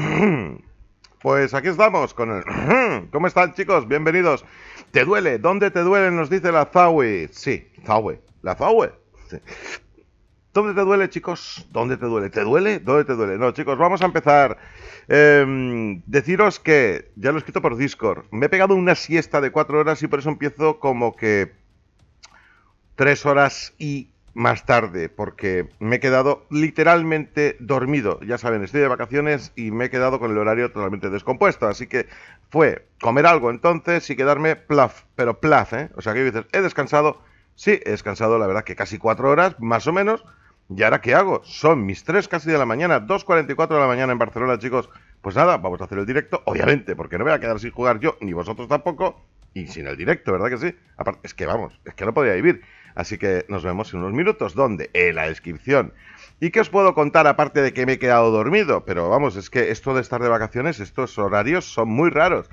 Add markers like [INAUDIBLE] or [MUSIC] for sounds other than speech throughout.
[CLEARS THROAT] Pues aquí estamos con el... [CLEARS THROAT] ¿Cómo están chicos? Bienvenidos. ¿Te duele? ¿Dónde te duele? Nos dice la Zawi. Sí, Zawi. La Zawi. ¿Dónde te duele, chicos? ¿Dónde te duele? ¿Te duele? ¿Dónde te duele? No, chicos, vamos a empezar. Em, deciros que, ya lo he escrito por Discord, me he pegado una siesta de cuatro horas y por eso empiezo como que tres horas y más tarde porque me he quedado literalmente dormido. Ya saben, estoy de vacaciones y me he quedado con el horario totalmente descompuesto. Así que fue comer algo entonces y quedarme plaf, pero plaf, ¿eh? O sea que dices, he descansado. Sí, he descansado, la verdad, que casi cuatro horas, más o menos. ¿Y ahora qué hago? Son mis tres casi de la mañana, 2.44 de la mañana en Barcelona, chicos. Pues nada, vamos a hacer el directo, obviamente, porque no voy a quedar sin jugar yo, ni vosotros tampoco, y sin el directo, ¿verdad que sí? Aparte, es que vamos, es que no podía vivir. Así que nos vemos en unos minutos. ¿Dónde? En la descripción. ¿Y qué os puedo contar aparte de que me he quedado dormido? Pero vamos, es que esto de estar de vacaciones, estos horarios son muy raros.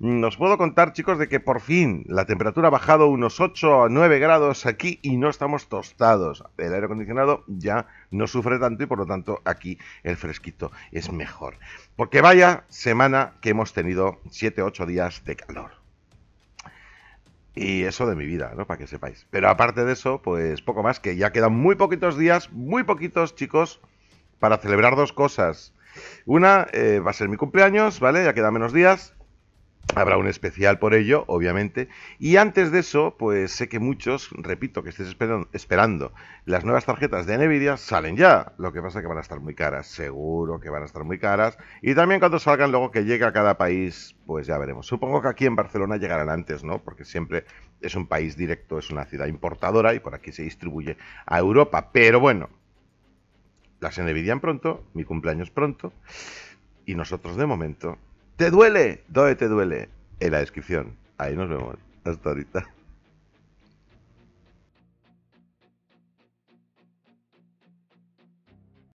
Nos puedo contar, chicos, de que por fin la temperatura ha bajado unos 8 a 9 grados aquí y no estamos tostados. El aire acondicionado ya no sufre tanto y por lo tanto aquí el fresquito es mejor. Porque vaya semana que hemos tenido 7-8 días de calor. Y eso de mi vida, ¿no? Para que sepáis. Pero aparte de eso, pues poco más, que ya quedan muy poquitos días, muy poquitos chicos, para celebrar dos cosas. Una eh, va a ser mi cumpleaños, ¿vale? Ya quedan menos días. Habrá un especial por ello, obviamente. Y antes de eso, pues sé que muchos, repito, que estéis esperando, las nuevas tarjetas de Nvidia salen ya. Lo que pasa es que van a estar muy caras, seguro que van a estar muy caras. Y también cuando salgan, luego que llegue a cada país, pues ya veremos. Supongo que aquí en Barcelona llegarán antes, ¿no? Porque siempre es un país directo, es una ciudad importadora y por aquí se distribuye a Europa. Pero bueno, las Nvidia pronto, mi cumpleaños pronto. Y nosotros de momento ¿Te duele? ¿Dónde te duele? En la descripción. Ahí nos vemos. Hasta ahorita.